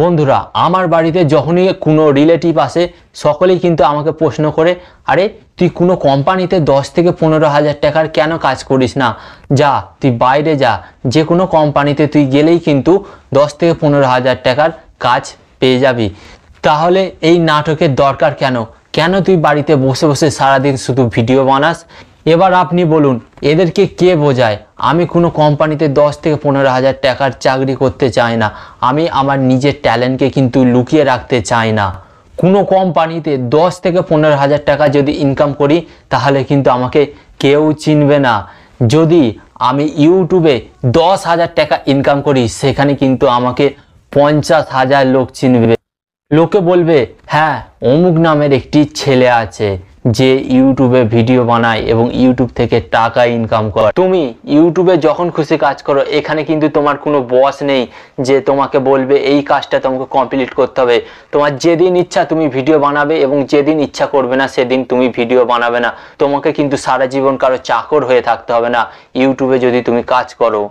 বন্ধুরা আমার বাড়িতে যখনই কোনো রিলেটিভ আসে সকলেই কিন্তু আমাকে প্রশ্ন করে আরে তুই কোনো কোম্পানিতে দশ থেকে পনেরো হাজার টাকার কেন কাজ করিস না যা তুই বাইরে যা যে কোনো কোম্পানিতে তুই গেলেই কিন্তু দশ থেকে পনেরো হাজার টাকার কাজ পেয়ে যাবি তাহলে এই নাটকের দরকার কেন কেন তুই বাড়িতে বসে বসে সারাদিন শুধু ভিডিও বানাস এবার আপনি বলুন এদেরকে কে বোঝায় আমি কোনো কোম্পানিতে দশ থেকে পনেরো হাজার টাকার চাকরি করতে চাই না আমি আমার নিজের ট্যালেন্টকে কিন্তু লুকিয়ে রাখতে চাই না কোনো কোম্পানিতে দশ থেকে পনেরো হাজার টাকা যদি ইনকাম করি তাহলে কিন্তু আমাকে কেউ চিনবে না যদি আমি ইউটিউবে দশ হাজার টাকা ইনকাম করি সেখানে কিন্তু আমাকে পঞ্চাশ হাজার লোক চিনবে লোকে বলবে হ্যাঁ অমুক নামের একটি ছেলে আছে যে ইউটিউবে ভিডিও বানায় এবং ইউটিউব থেকে টাকা ইনকাম করে তুমি ইউটিউবে যখন খুশি কাজ করো এখানে কিন্তু তোমার কোনো বস নেই যে তোমাকে বলবে এই কাজটা তোমাকে কমপ্লিট করতে হবে তোমার যেদিন ইচ্ছা তুমি ভিডিও বানাবে এবং যেদিন ইচ্ছা করবে না সেদিন তুমি ভিডিও বানাবে না তোমাকে কিন্তু সারা জীবন কারো চাকর হয়ে থাকতে হবে না ইউটিউবে যদি তুমি কাজ করো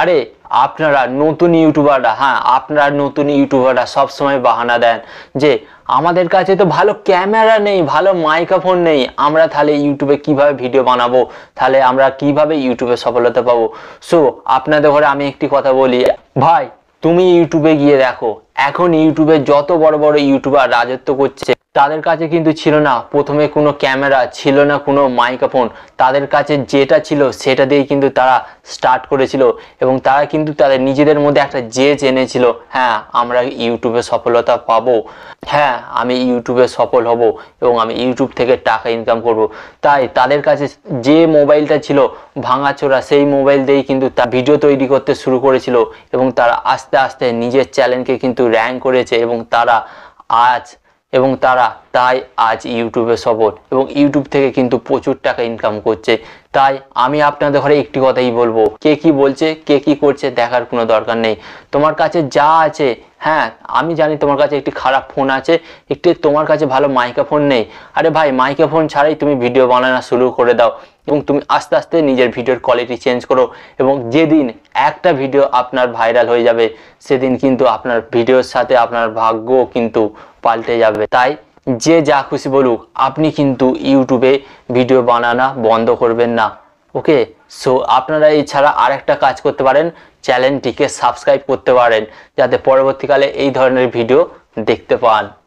আরে আপনারা নতুন ইউটিউবাররা হ্যাঁ আপনারা নতুন ইউটিউবাররা সবসময় বাহানা দেন যে আমাদের কাছে তো ভালো ক্যামেরা নেই ভালো মাইক্রোফোন নেই আমরা তাহলে ইউটিউবে কিভাবে ভিডিও বানাবো তাহলে আমরা কিভাবে ইউটিউবে সফলতা পাবো সো আপনাদের ঘরে আমি একটি কথা বলি ভাই তুমি ইউটিউবে গিয়ে দেখো এখন ইউটিউবে যত বড় বড় ইউটিউবার রাজত্ব করছে তাদের কাছে কিন্তু ছিল না প্রথমে কোনো ক্যামেরা ছিল না কোনো মাইক্রোফোন তাদের কাছে যেটা ছিল সেটা দিয়েই কিন্তু তারা স্টার্ট করেছিল এবং তারা কিন্তু তাদের নিজেদের মধ্যে একটা জেজ জেনেছিল হ্যাঁ আমরা ইউটিউবে সফলতা পাবো হ্যাঁ আমি ইউটিউবে সফল হব এবং আমি ইউটিউব থেকে টাকা ইনকাম করব। তাই তাদের কাছে যে মোবাইলটা ছিল ভাঙাচোরা সেই মোবাইল দিয়েই কিন্তু তার ভিডিও তৈরি করতে শুরু করেছিল এবং তারা আস্তে আস্তে নিজের চ্যানেলকে কিন্তু র্যাঙ্ক করেছে এবং তারা আজ এবং তারা তাই আজ ইউটিউবে সপোর্ট এবং ইউটিউব থেকে কিন্তু প্রচুর টাকা ইনকাম করছে তাই আমি আপনাদের ঘরে একটি কথাই বলবো কে কি বলছে কে কি করছে দেখার কোনো দরকার নেই তোমার কাছে যা আছে হ্যাঁ আমি জানি তোমার কাছে একটি খারাপ ফোন আছে একটি তোমার কাছে ভালো মাইক্রোফোন নেই আরে ভাই মাইক্রোফোন ছাড়াই তুমি ভিডিও বানানো শুরু করে দাও এবং তুমি আস্তে আস্তে নিজের ভিডিওর কোয়ালিটি চেঞ্জ করো এবং যেদিন একটা ভিডিও আপনার ভাইরাল হয়ে যাবে সেদিন কিন্তু আপনার ভিডিওর সাথে আপনার ভাগ্য কিন্তু পাল্টে যাবে তাই যে যা খুশি বলুক আপনি কিন্তু ইউটিউবে ভিডিও বানানা বন্ধ করবেন না ওকে সো আপনারা এছাড়া আর একটা কাজ করতে পারেন চ্যানেলটিকে সাবস্ক্রাইব করতে পারেন যাতে পরবর্তীকালে এই ধরনের ভিডিও দেখতে পান